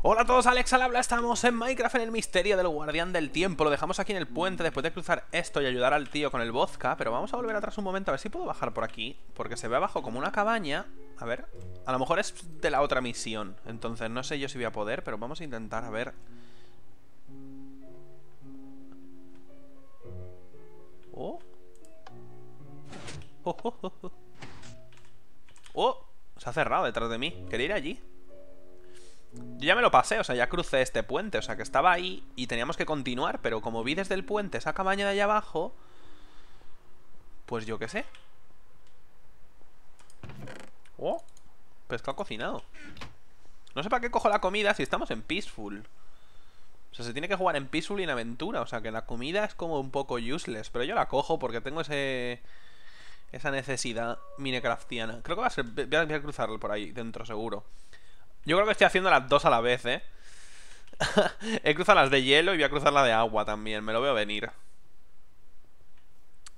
Hola a todos, Alex al habla, estamos en Minecraft en el misterio del guardián del tiempo Lo dejamos aquí en el puente después de cruzar esto y ayudar al tío con el vodka Pero vamos a volver atrás un momento, a ver si puedo bajar por aquí Porque se ve abajo como una cabaña A ver, a lo mejor es de la otra misión Entonces no sé yo si voy a poder, pero vamos a intentar a ver Oh Oh, oh, oh, oh. oh se ha cerrado detrás de mí, quería ir allí yo ya me lo pasé, o sea, ya crucé este puente, o sea, que estaba ahí y teníamos que continuar, pero como vi desde el puente esa cabaña de allá abajo, pues yo qué sé. Oh, pescado cocinado. No sé para qué cojo la comida si estamos en Peaceful. O sea, se tiene que jugar en Peaceful y en Aventura, o sea, que la comida es como un poco useless, pero yo la cojo porque tengo ese... Esa necesidad minecraftiana. Creo que va a ser... Voy a, voy cruzarlo por ahí dentro, seguro. Yo creo que estoy haciendo las dos a la vez, ¿eh? He cruzado las de hielo y voy a cruzar la de agua también. Me lo veo venir.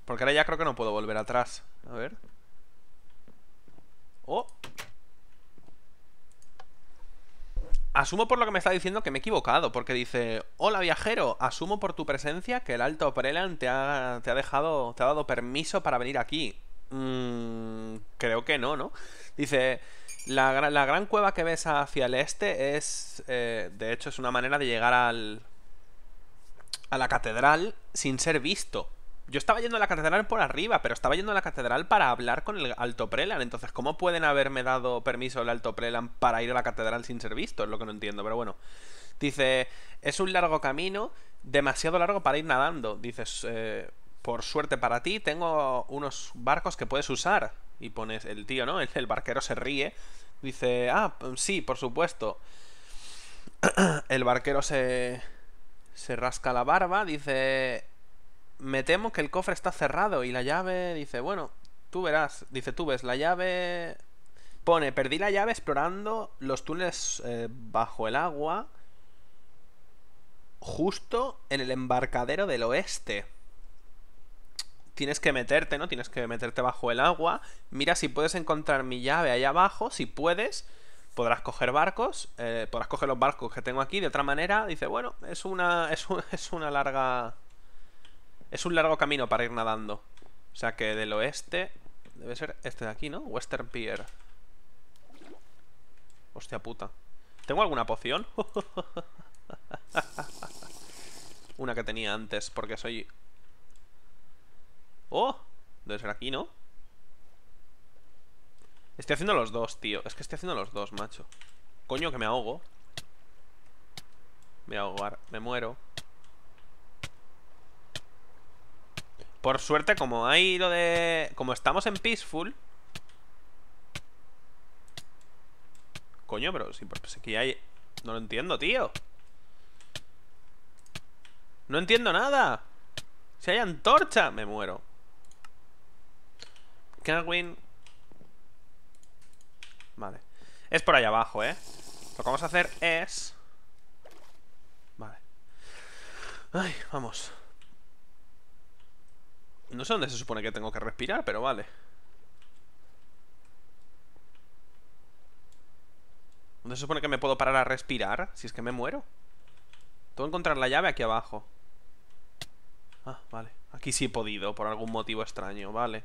Porque ahora ya creo que no puedo volver atrás. A ver. Oh. Asumo por lo que me está diciendo que me he equivocado, porque dice, hola viajero, asumo por tu presencia que el alto Prelan te ha, te ha dejado, te ha dado permiso para venir aquí. Mm, creo que no, ¿no? Dice, la, gran cueva que ves hacia el este es, eh, de hecho, es una manera de llegar al, a la catedral sin ser visto. Yo estaba yendo a la catedral por arriba, pero estaba yendo a la catedral para hablar con el alto prelan. Entonces, ¿cómo pueden haberme dado permiso el alto prelan para ir a la catedral sin ser visto? Es lo que no entiendo, pero bueno. Dice, es un largo camino, demasiado largo para ir nadando. Dices, eh, por suerte para ti, tengo unos barcos que puedes usar y pones el tío, ¿no? El, barquero se ríe. Dice, ah, mm, sí, por supuesto. el barquero se, se rasca la barba, dice, me temo que el cofre está cerrado y la llave, dice, bueno, tú verás, dice, tú ves, la llave... Pone, perdí la llave explorando los túneles eh, bajo el agua justo en el embarcadero del oeste tienes que meterte, ¿no? Tienes que meterte bajo el agua. Mira si puedes encontrar mi llave Allá abajo. Si puedes, podrás coger barcos. Eh, podrás coger los barcos que tengo aquí. De otra manera, dice, bueno, es una, es, es una larga... Es un largo camino para ir nadando. O sea que del oeste... Debe ser este de aquí, ¿no? Western Pier. Hostia puta. ¿Tengo alguna poción? una que tenía antes, porque soy ¡Oh! Debe ser aquí, ¿no? Estoy haciendo los dos, tío Es que estoy haciendo los dos, macho Coño, que me ahogo Me voy a ahogar, me muero Por suerte, como hay lo de... Como estamos en Peaceful Coño, pero sí, pues aquí hay... No lo entiendo, tío No entiendo nada Si hay antorcha, me muero Kerwin. Vale. Es por allá abajo, ¿eh? Lo que vamos a hacer es... Vale. Ay, vamos. No sé dónde se supone que tengo que respirar, pero vale. ¿Dónde se supone que me puedo parar a respirar? Si es que me muero. Tengo que encontrar la llave aquí abajo. Ah, vale. Aquí sí he podido, por algún motivo extraño, vale.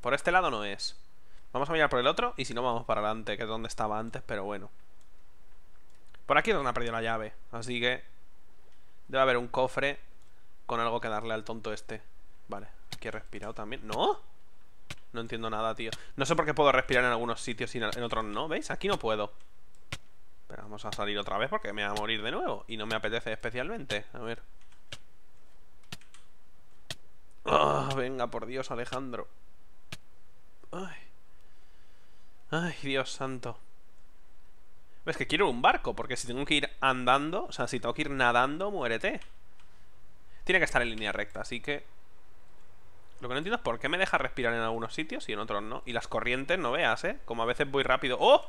Por este lado no es. Vamos a mirar por el otro y si no vamos para adelante, que es donde estaba antes, pero bueno. Por aquí es donde ha perdido la llave, así que debe haber un cofre con algo que darle al tonto este. Vale, aquí he respirado también. ¿No? No entiendo nada, tío. No sé por qué puedo respirar en algunos sitios y en otros no, ¿veis? Aquí no puedo. Pero vamos a salir otra vez porque me va a morir de nuevo y no me apetece especialmente. A ver. Ah, venga, por Dios, Alejandro. Ay. Ay, Dios santo. Es que quiero un barco, porque si tengo que ir andando, o sea, si tengo que ir nadando, muérete. Tiene que estar en línea recta, así que... Lo que no entiendo es por qué me deja respirar en algunos sitios y en otros no. Y las corrientes, no veas, ¿eh? Como a veces voy rápido... ¡Oh!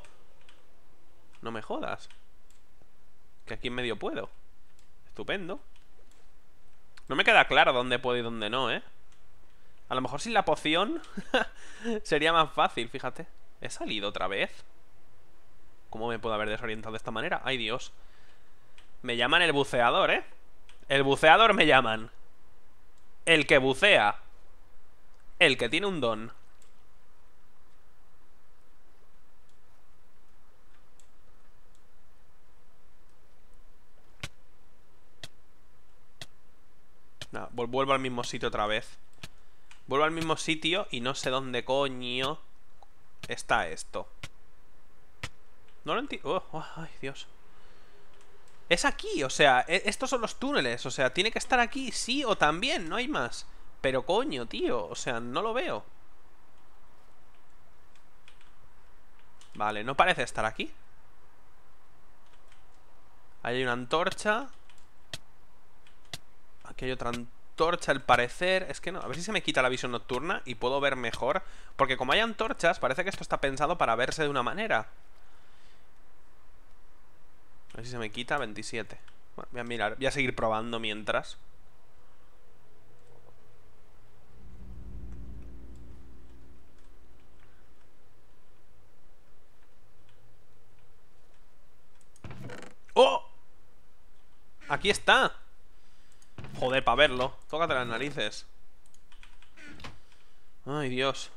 No me jodas. Que aquí en medio puedo. Estupendo. No me queda claro dónde puedo y dónde no, ¿eh? A lo mejor sin la poción sería más fácil, fíjate. ¿He salido otra vez? ¿Cómo me puedo haber desorientado de esta manera? ¡Ay, Dios! Me llaman el buceador, ¿eh? El buceador me llaman. El que bucea. El que tiene un don. Nada, vuelvo al mismo sitio otra vez. Vuelvo al mismo sitio y no sé dónde coño está esto. No lo entiendo. Oh, oh, ay, Dios. Es aquí, o sea, e, estos son los túneles. O sea, tiene que estar aquí, sí o también, no hay más. Pero coño, tío, o sea, no lo veo. Vale, no parece estar aquí. hay una antorcha. Aquí hay otra antorcha. Torcha, al parecer. Es que no, a ver si se me quita la visión nocturna y puedo ver mejor. Porque como hay antorchas, parece que esto está pensado para verse de una manera. A ver si se me quita, 27. Bueno, voy a mirar, voy a seguir probando mientras. ¡Oh! Aquí está. Joder, para verlo. Tócate las narices. Ay, Dios.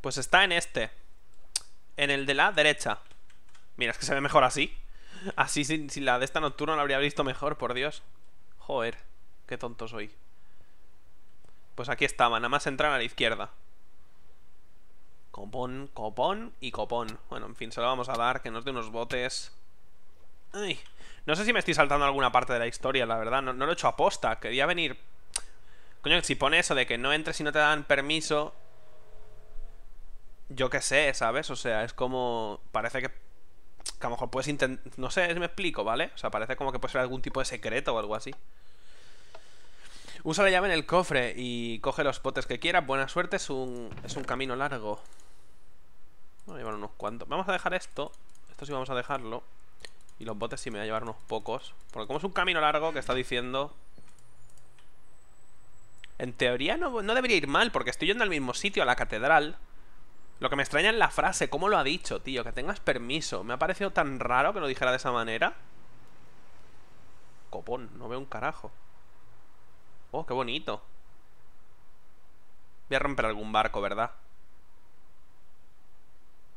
Pues está en este. En el de la derecha. Mira, es que se ve mejor así. Así sin, la de esta nocturna la habría visto mejor, por Dios. Joder, qué tonto soy. Pues aquí estaba, nada más entrar a la izquierda. Copón, copón y copón. Bueno, en fin, se lo vamos a dar, que nos dé unos botes. ¡Ay! No sé si me estoy saltando alguna parte de la historia, la verdad. No, lo he hecho aposta. Quería venir. Coño, si pone eso de que no entres Y no te dan permiso. Yo qué sé, ¿sabes? O sea, es como. Parece que. Que a lo mejor puedes intentar. No sé, me explico, ¿vale? O sea, parece como que puede ser algún tipo de secreto o algo así. Usa la llave en el cofre y coge los potes que quieras. Buena suerte, es un, es un camino largo. Vamos llevar unos cuantos. Vamos a dejar esto. Esto sí vamos a dejarlo. Y los botes sí me voy a llevar unos pocos. Porque como es un camino largo que está diciendo... En teoría no, no debería ir mal, porque estoy yendo al mismo sitio, a la catedral. Lo que me extraña es la frase, cómo lo ha dicho, tío, que tengas permiso. Me ha parecido tan raro que lo dijera de esa manera. Copón, no veo un carajo. Oh, qué bonito. Voy a romper algún barco, ¿verdad?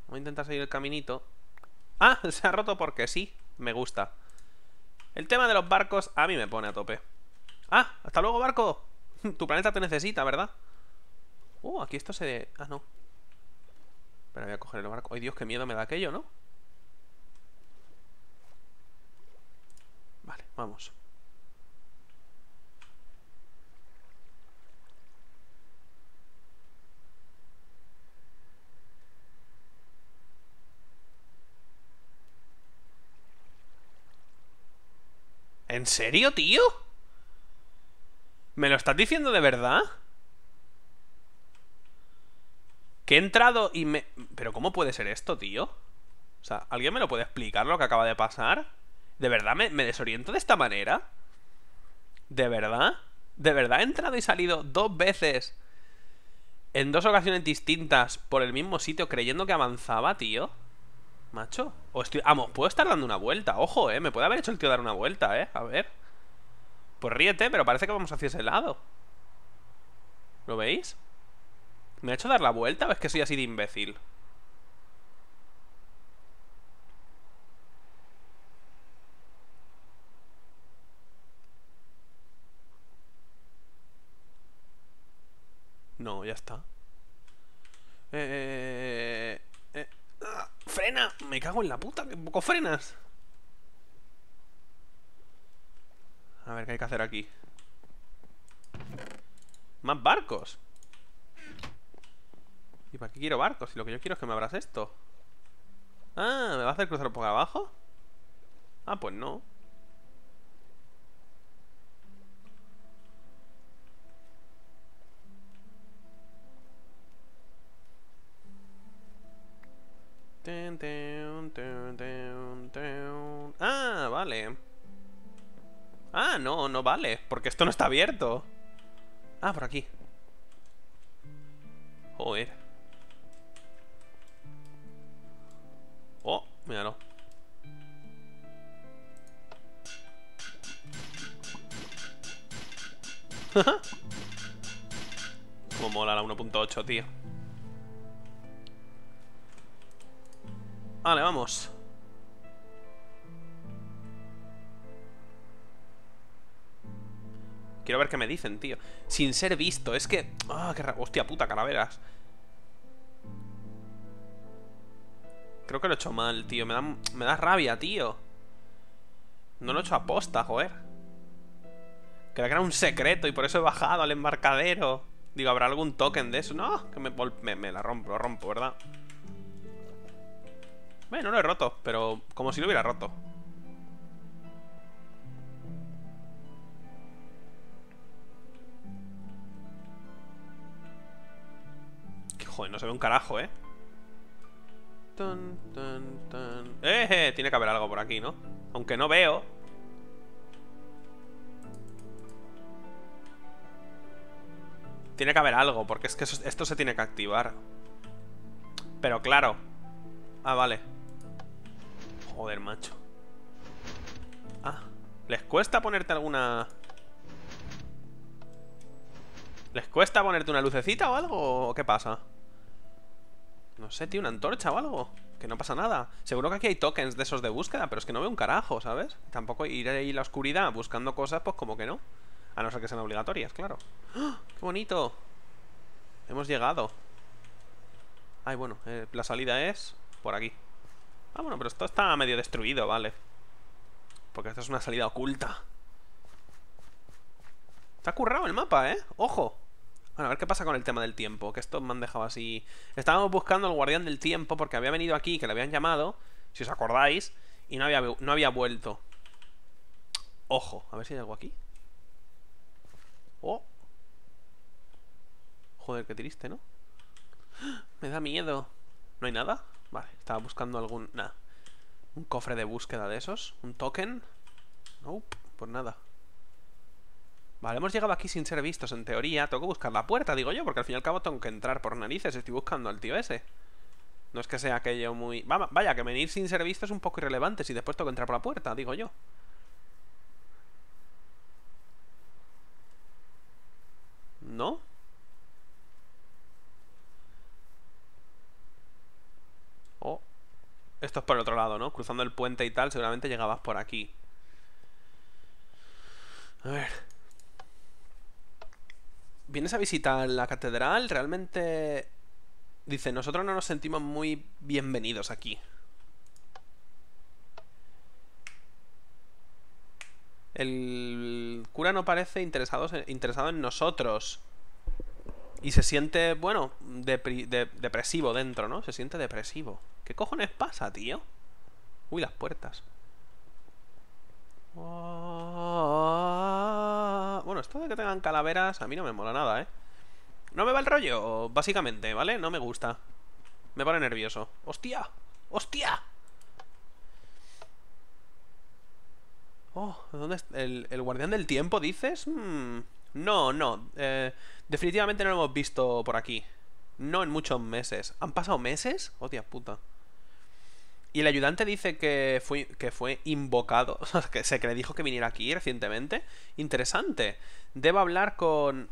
Voy a intentar seguir el caminito. ¡Ah! Se ha roto porque sí. Me gusta. El tema de los barcos a mí me pone a tope. ¡Ah! ¡Hasta luego, barco! tu planeta te necesita, ¿verdad? Uh, aquí esto se... Ah, no. Pero voy a coger el barco. ¡Ay, Dios, qué miedo me da aquello, ¿no? Vale, vamos. ¿En serio, tío? ¿Me lo estás diciendo de verdad? Que he entrado y me... ¿Pero cómo puede ser esto, tío? O sea, ¿alguien me lo puede explicar lo que acaba de pasar? ¿De verdad me, me desoriento de esta manera? ¿De verdad? ¿De verdad he entrado y salido dos veces? En dos ocasiones distintas por el mismo sitio creyendo que avanzaba, tío macho. O estoy... Amo, puedo estar dando una vuelta, ojo, eh. Me puede haber hecho el tío dar una vuelta, eh. A ver. Pues ríete, pero parece que vamos hacia ese lado. ¿Lo veis? ¿Me ha hecho dar la vuelta o es que soy así de imbécil? No, ya está. Eh... eh, eh, eh frena. Me cago en la puta, que poco frenas. A ver, ¿qué hay que hacer aquí? Más barcos. ¿Y para qué quiero barcos? Si lo que yo quiero es que me abras esto. Ah, ¿me va a hacer cruzar por abajo? Ah, pues no. Ah, vale. Ah, no, no vale. Porque esto no está abierto. Ah, por aquí. Joder. Oh, míralo. Como mola la 1.8, tío. Vale, vamos. Quiero ver qué me dicen, tío. Sin ser visto, es que... Ah, qué Hostia puta, calaveras. Creo que lo he hecho mal, tío. Me da, me da rabia, tío. No lo he hecho a posta, joder. Creo que era un secreto y por eso he bajado al embarcadero. Digo, ¿habrá algún token de eso? No, que me, la rompo, lo rompo, ¿verdad? Bueno, lo he roto, pero como si lo hubiera roto. Que joder, no se ve un carajo, ¿eh? ¡Eh! eh! Tiene que haber algo por aquí, ¿no? Aunque no veo. Tiene que haber algo, porque es que esto se tiene que activar. Pero claro. Ah, vale. Joder, macho. Ah, ¿les cuesta ponerte alguna...? ¿Les cuesta ponerte una lucecita o algo? ¿O qué pasa? No sé, tío, una antorcha o algo Que no pasa nada Seguro que aquí hay tokens de esos de búsqueda Pero es que no veo un carajo, ¿sabes? Tampoco ir ahí en la oscuridad buscando cosas Pues como que no A no ser que sean obligatorias, claro ¡Ah! ¡Qué bonito! Hemos llegado Ay, bueno, eh, la salida es por aquí Ah, bueno, pero esto está medio destruido, vale Porque esto es una salida oculta Está currado el mapa, ¿eh? ¡Ojo! Bueno, a ver qué pasa con el tema del tiempo Que esto me han dejado así... Estábamos buscando al guardián del tiempo Porque había venido aquí, que le habían llamado Si os acordáis Y no había, no había vuelto Ojo, a ver si hay algo aquí Oh Joder, qué triste, ¿no? Me da miedo ¿No hay nada? Vale, estaba buscando algún... Nada. Un cofre de búsqueda de esos. Un token. Nope, por pues nada. Vale, hemos llegado aquí sin ser vistos, en teoría. Tengo que buscar la puerta, digo yo, porque al fin y al cabo tengo que entrar por narices. Estoy buscando al tío ese. No es que sea aquello muy... Vaya, que venir sin ser visto es un poco irrelevante si después tengo que entrar por la puerta, digo yo. ¿No? Esto es por el otro lado, ¿no? Cruzando el puente y tal, seguramente llegabas por aquí. A ver. ¿Vienes a visitar la catedral? Realmente... Dice, nosotros no nos sentimos muy bienvenidos aquí. El cura no parece interesado en nosotros. Y se siente, bueno, depresivo dentro, ¿no? Se siente depresivo. ¿Qué cojones pasa, tío? Uy, las puertas. Ah, bueno, esto de que tengan calaveras a mí no me mola nada, ¿eh? No me va el rollo, básicamente, ¿vale? No me gusta. Me pone nervioso. ¡Hostia! ¡Hostia! Oh, ¿dónde está? ¿El, guardián del tiempo, dices? Mm. No, no. Eh, definitivamente no lo hemos visto por aquí. No en muchos meses. ¿Han pasado meses? Hostia puta. Y el ayudante dice que fue, que fue invocado, que se le dijo que viniera aquí recientemente. Interesante. Debo hablar con...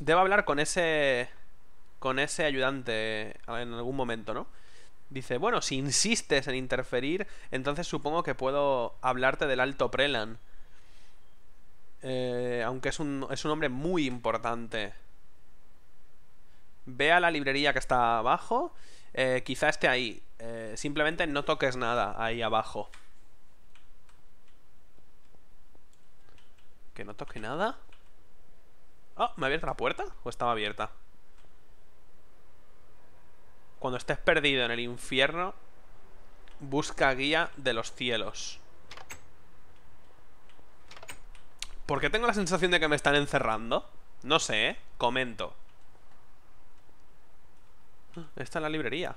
Debo hablar con ese... Con ese ayudante en algún momento, ¿no? Dice, bueno, si insistes en interferir, entonces supongo que puedo hablarte del alto Prelan. Eh, aunque es un, es un hombre muy importante. Ve a la librería que está abajo. Eh, quizá esté ahí. Eh, simplemente no toques nada ahí abajo. Que no toque nada. oh, ¿me ha abierto la puerta? ¿O estaba abierta? Cuando estés perdido en el infierno, busca guía de los cielos. qué tengo la sensación de que me están encerrando. No sé, ¿eh? Comento. Ah, está en la librería.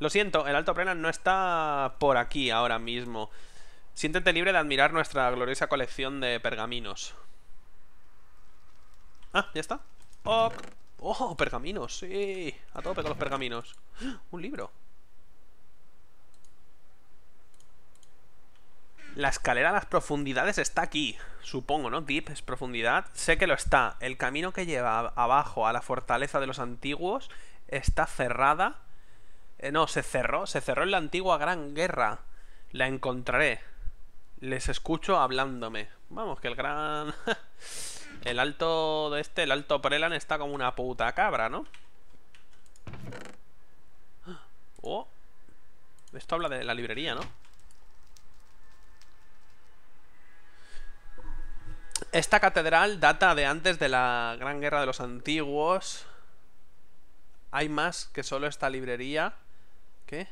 Lo siento, el Alto Prena no está por aquí ahora mismo. Siéntete libre de admirar nuestra gloriosa colección de pergaminos. Ah, ya está. Oh, oh pergaminos, sí. A todo con los pergaminos. Un libro. La escalera a las profundidades está aquí. Supongo, ¿no? Deep es profundidad. Sé que lo está. El camino que lleva abajo a la fortaleza de los antiguos está cerrada. Eh, no, se cerró. Se cerró en la antigua Gran Guerra. La encontraré. Les escucho hablándome. Vamos, que el gran... el alto de este, el alto Prelan está como una puta cabra, ¿no? Oh. Esto habla de la librería, ¿no? Esta catedral data de antes de la Gran Guerra de los Antiguos. Hay más que solo esta librería. ¿Qué?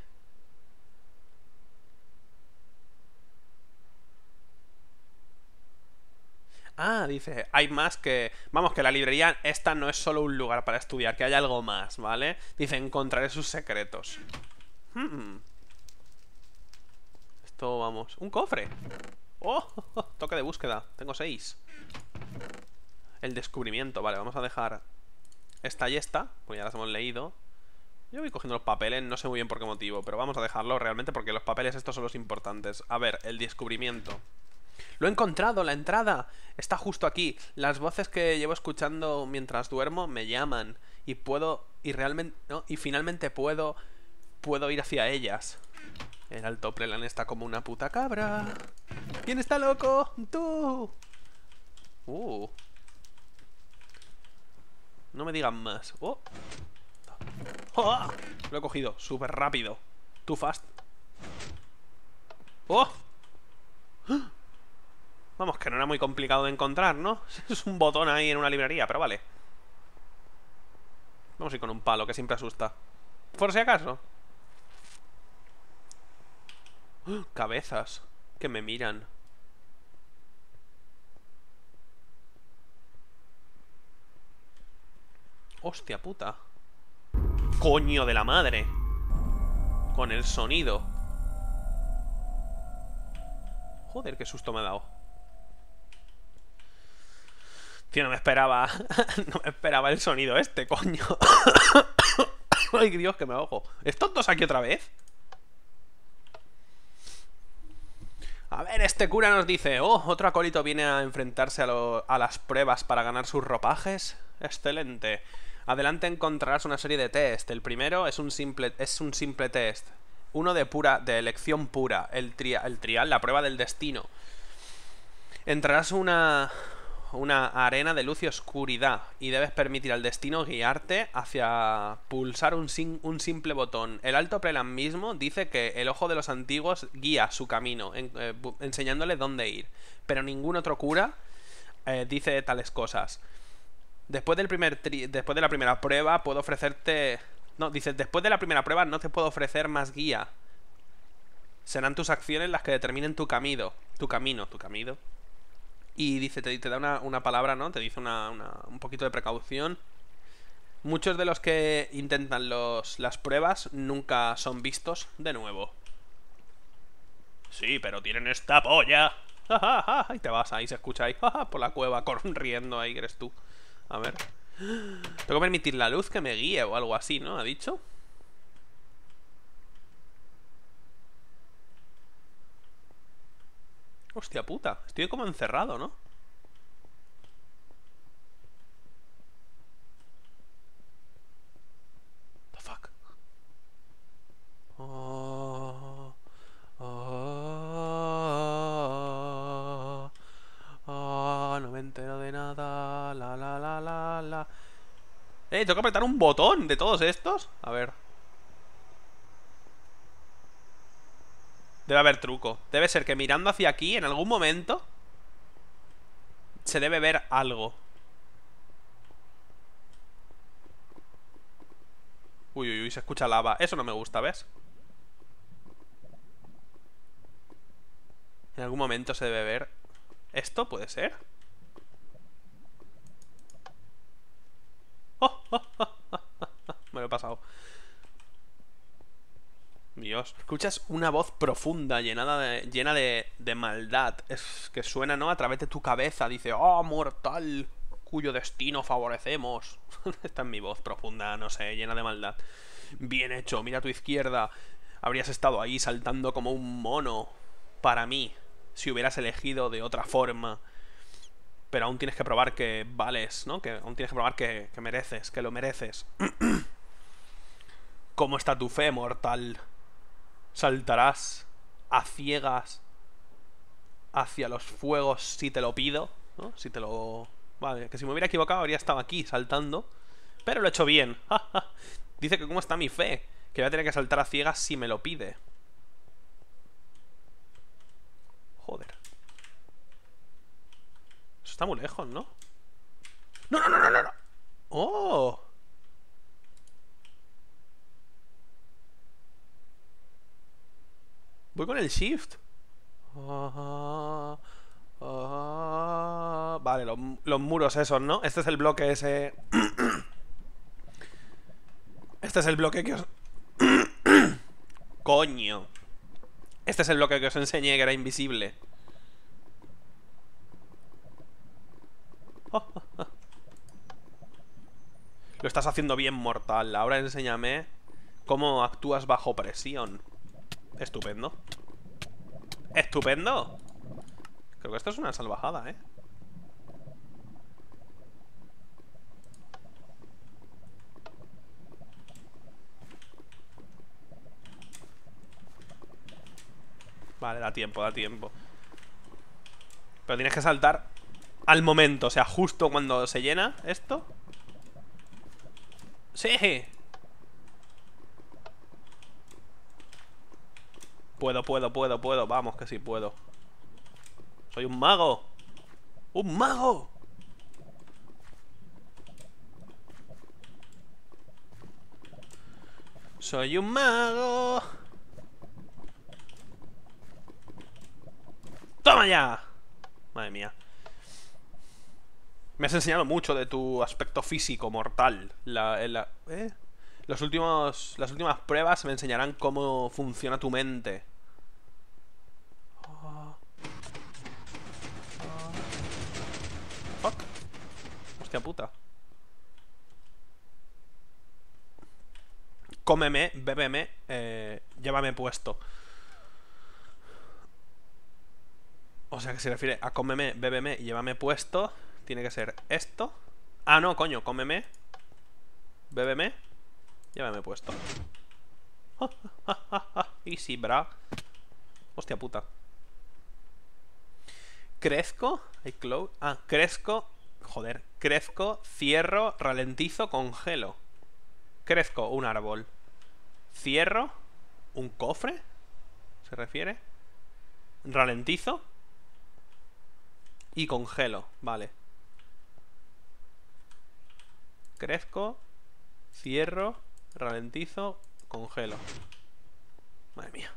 Ah, dice, hay más que... Vamos, que la librería esta no es solo un lugar para estudiar, que hay algo más, ¿vale? Dice, encontraré sus secretos. Hmm. Esto, vamos, un cofre. ¡Oh! Toque de búsqueda. Tengo seis. El descubrimiento. Vale, vamos a dejar esta y esta, pues ya las hemos leído. Yo voy cogiendo los papeles, no sé muy bien por qué motivo, pero vamos a dejarlo realmente porque los papeles estos son los importantes. A ver, el descubrimiento. Lo he encontrado, la entrada. Está justo aquí. Las voces que llevo escuchando mientras duermo me llaman y puedo y realmente y finalmente puedo puedo ir hacia ellas. El alto Prelan está como una puta cabra. ¿Quién está loco? ¡Tú! Uh. No me digan más. Oh. ¡Oh! Lo he cogido. Súper rápido. Too fast. ¡Oh! Vamos, que no era muy complicado de encontrar, ¿no? Es un botón ahí en una librería, pero vale. Vamos a ir con un palo, que siempre asusta. Por si acaso. Cabezas que me miran. Hostia puta. Coño de la madre. Con el sonido. Joder, qué susto me ha dado. Tío, no me esperaba... no me esperaba el sonido este, coño. Ay, Dios, que me ojo. ¿Estos dos aquí otra vez? Este cura nos dice, oh, otro acólito viene a enfrentarse a, las pruebas para ganar sus ropajes. Excelente. Adelante encontrarás una serie de test. El primero es un simple, es un simple test. Uno de pura, de elección pura. El, tria, el trial, la prueba del destino. Entrarás una, una arena de luz y oscuridad, y debes permitir al destino guiarte hacia pulsar un, un simple botón. El alto prelan mismo dice que el ojo de los antiguos guía su camino, eh, enseñándole dónde ir, pero ningún otro cura eh, dice tales cosas. Después, del primer después de la primera prueba puedo ofrecerte... No, dice, después de la primera prueba no te puedo ofrecer más guía. Serán tus acciones las que determinen tu camino. Tu camino, tu camino. Y dice, te, da una, palabra, ¿no? Te dice una, un poquito de precaución. Muchos de los que intentan los, las pruebas nunca son vistos de nuevo. Sí, pero tienen esta polla. Y te vas ahí, se escucha ahí por la cueva, corriendo ahí, eres tú. A ver. Tengo que permitir la luz que me guíe o algo así, ¿no? Ha dicho. Hostia puta, estoy como encerrado, ¿no? The fuck. Ah, ah, ah, no me entero de nada. La la la la la. Eh, tengo que apretar un botón de todos estos. A ver. Debe haber truco. Debe ser que mirando hacia aquí, en algún momento, se debe ver algo. Uy, uy, uy, se escucha lava. Eso no me gusta, ¿ves? En algún momento se debe ver... ¿Esto puede ser? Oh, oh, oh, oh me lo he pasado. Dios. Escuchas una voz profunda, llena de, maldad. Es que suena, ¿no? A través de tu cabeza. Dice, oh, mortal, cuyo destino favorecemos. Esta es mi voz profunda, no sé, llena de maldad. Bien hecho, mira a tu izquierda. Habrías estado ahí saltando como un mono. Para mí, si hubieras elegido de otra forma. Pero aún tienes que probar que vales, ¿no? Que aún tienes que probar que, que mereces, que lo mereces. ¿Cómo está tu fe, mortal? saltarás a ciegas hacia los fuegos si te lo pido, ¿no? Si te lo... Vale, que si me hubiera equivocado habría estado aquí saltando, pero lo he hecho bien. Dice que cómo está mi fe, que voy a tener que saltar a ciegas si me lo pide. Joder. Eso está muy lejos, ¿no? ¡No, no, no, no, no! no! ¡Oh! Voy con el shift. vale, los, los muros esos, ¿no? Este es el bloque ese... este es el bloque que os... Coño. Este es el bloque que os enseñé que era invisible. Lo estás haciendo bien, mortal. Ahora enséñame cómo actúas bajo presión. Estupendo ¡Estupendo! Creo que esto es una salvajada, ¿eh? Vale, da tiempo, da tiempo Pero tienes que saltar al momento, o sea, justo cuando se llena esto ¡Sí! Puedo, puedo, puedo, puedo. Vamos, que sí puedo. Soy un mago. ¡Un mago! Soy un mago. ¡Toma ya! Madre mía. Me has enseñado mucho de tu aspecto físico mortal. La, eh, la, ¿eh? Los últimos, las últimas pruebas me enseñarán cómo funciona tu mente. Oh. Fuck. Hostia puta. Cómeme, bébeme, eh, llévame puesto. O sea que se refiere a cómeme, bébeme y llévame puesto. Tiene que ser esto. Ah, no, coño, cómeme. Bébeme ya me he puesto. Easy, bra. Hostia puta. Crezco. Ah, crezco. Joder. Crezco, cierro, ralentizo, congelo. Crezco, un árbol. Cierro, un cofre. ¿Se refiere? Ralentizo. Y congelo. Vale. Crezco, cierro, Ralentizo, congelo. Madre mía.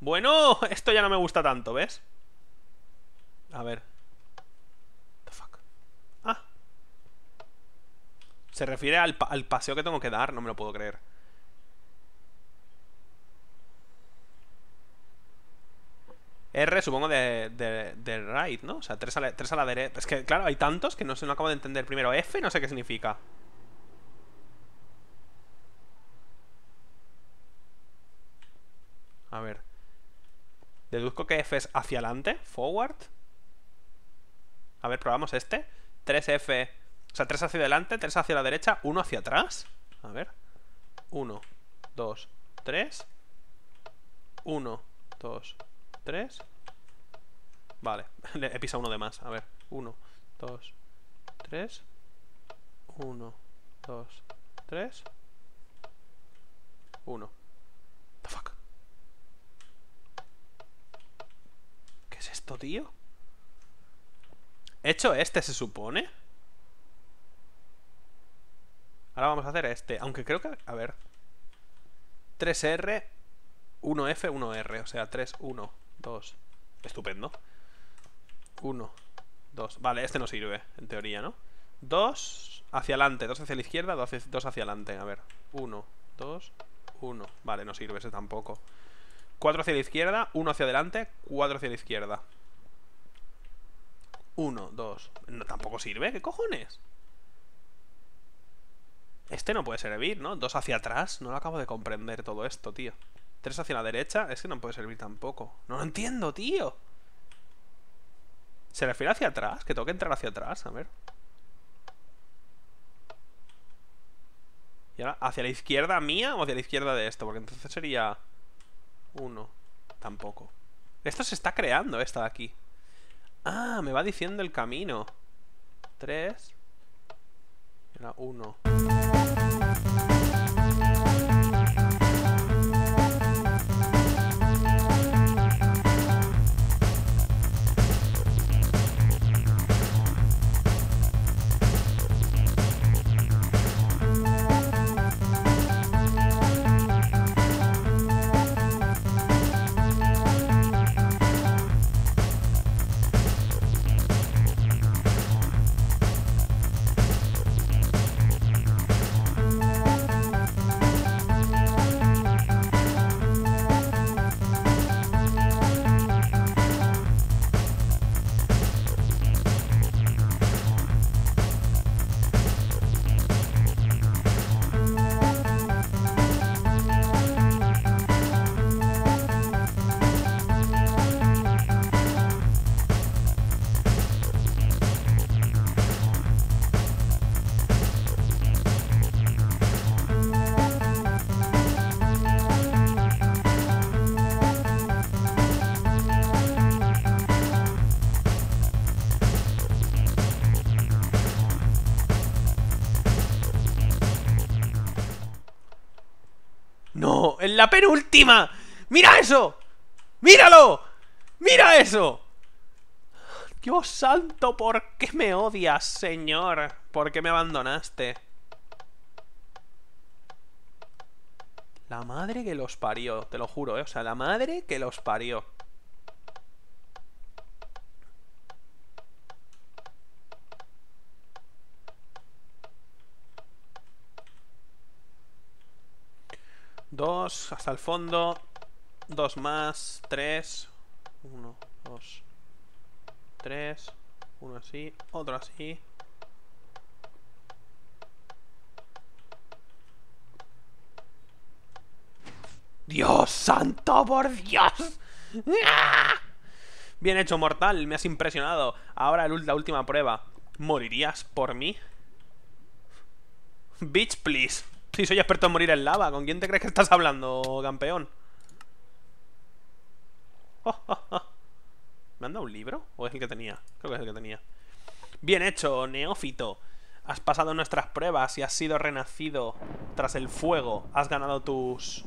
Bueno, esto ya no me gusta tanto, ¿ves? A ver. The fuck. Ah. Se refiere al, paseo que tengo que dar, no me lo puedo creer. R, supongo, de, de, de, right, ¿no? O sea, tres a la, a la derecha. Es que, claro, hay tantos que no se no acabo de entender. Primero, F, no sé qué significa. A ver. Deduzco que F es hacia adelante, forward. A ver, probamos este. 3F, o sea, 3 hacia adelante, 3 hacia la derecha, 1 hacia atrás. A ver. 1, 2, 3. 1, 2, 3. Vale, he pisado uno de más. A ver. 1, 2, 3. 1, 2, 3. 1. tío? hecho este, se supone. Ahora vamos a hacer este. Aunque creo que... A ver. 3R, 1F, 1R. O sea, 3, 1, 2. Estupendo. 1, 2. Vale, este no sirve, en teoría, ¿no? 2 hacia adelante, 2 hacia la izquierda, 2 hacia adelante. A ver. 1, 2, 1. Vale, no sirve ese tampoco. 4 hacia la izquierda, 1 hacia adelante, 4 hacia la izquierda. Uno, dos No, tampoco sirve, ¿qué cojones? Este no puede servir, ¿no? Dos hacia atrás, no lo acabo de comprender todo esto, tío. Tres hacia la derecha, es que no puede servir tampoco. No lo entiendo, tío. ¿Se refiere hacia atrás? Que tengo que entrar hacia atrás, a ver. ¿Y ahora hacia la izquierda mía o hacia la izquierda de esto? Porque entonces sería... Uno. Tampoco. Esto se está creando, esta de aquí. Ah, me va diciendo el camino. 3. Era 1. la penúltima! ¡Mira eso! ¡Míralo! ¡Mira eso! Dios santo, ¿por qué me odias, señor? ¿Por qué me abandonaste? La madre que los parió, te lo juro, ¿eh? O sea, la madre que los parió. Dos, hasta el fondo. Dos más, tres. Uno, dos, tres. Uno así, otro así. Dios santo, por Dios. ¡Ah! Bien hecho, mortal, me has impresionado. Ahora la última prueba. ¿Morirías por mí? Bitch, please soy experto en morir en lava. ¿Con quién te crees que estás hablando, campeón? Oh, oh, oh. ¿Me han dado un libro? ¿O es el que tenía? Creo que es el que tenía. Bien hecho, neófito. Has pasado nuestras pruebas y has sido renacido tras el fuego. Has ganado tus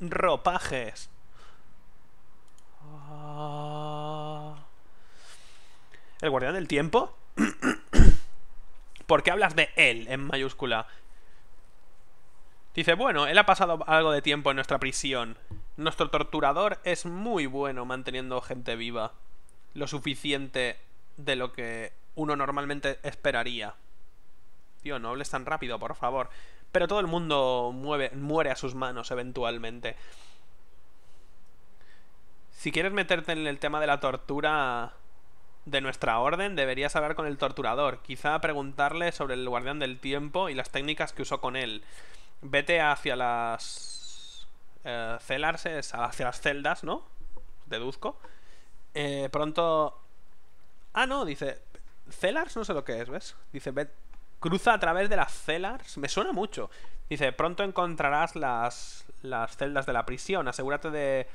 ropajes. Ah. ¿El guardián del tiempo? ¿Por qué hablas de él en mayúscula? Dice, bueno, él ha pasado algo de tiempo en nuestra prisión. Nuestro torturador es muy bueno manteniendo gente viva. Lo suficiente de lo que uno normalmente esperaría. Tío, no hables tan rápido, por favor. Pero todo el mundo muere a sus manos eventualmente. Si quieres meterte en el tema de la tortura de nuestra orden, deberías hablar con el torturador. Quizá preguntarle sobre el guardián del tiempo y las técnicas que usó con él. Vete hacia las eh, celars, hacia las celdas, ¿no? Deduzco. Eh, pronto... Ah, no, dice... Celars no sé lo que es, ¿ves? Dice, cruza a través de las celars. Me suena mucho. Dice, pronto encontrarás las, las celdas de la prisión. Asegúrate de...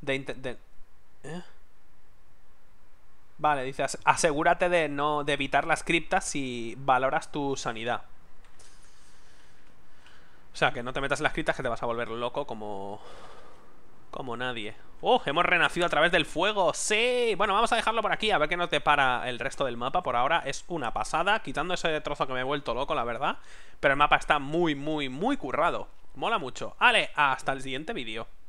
De... ¿eh? Vale, dice, asegúrate de no de evitar las criptas si valoras tu sanidad. O sea, que no te metas en las criptas que te vas a volver loco como... Como nadie. ¡Oh! Hemos renacido a través del fuego. ¡Sí! Bueno, vamos a dejarlo por aquí, a ver que no te para el resto del mapa. Por ahora es una pasada, quitando ese trozo que me he vuelto loco, la verdad. Pero el mapa está muy, muy, muy currado. Mola mucho. Vale, hasta el siguiente vídeo.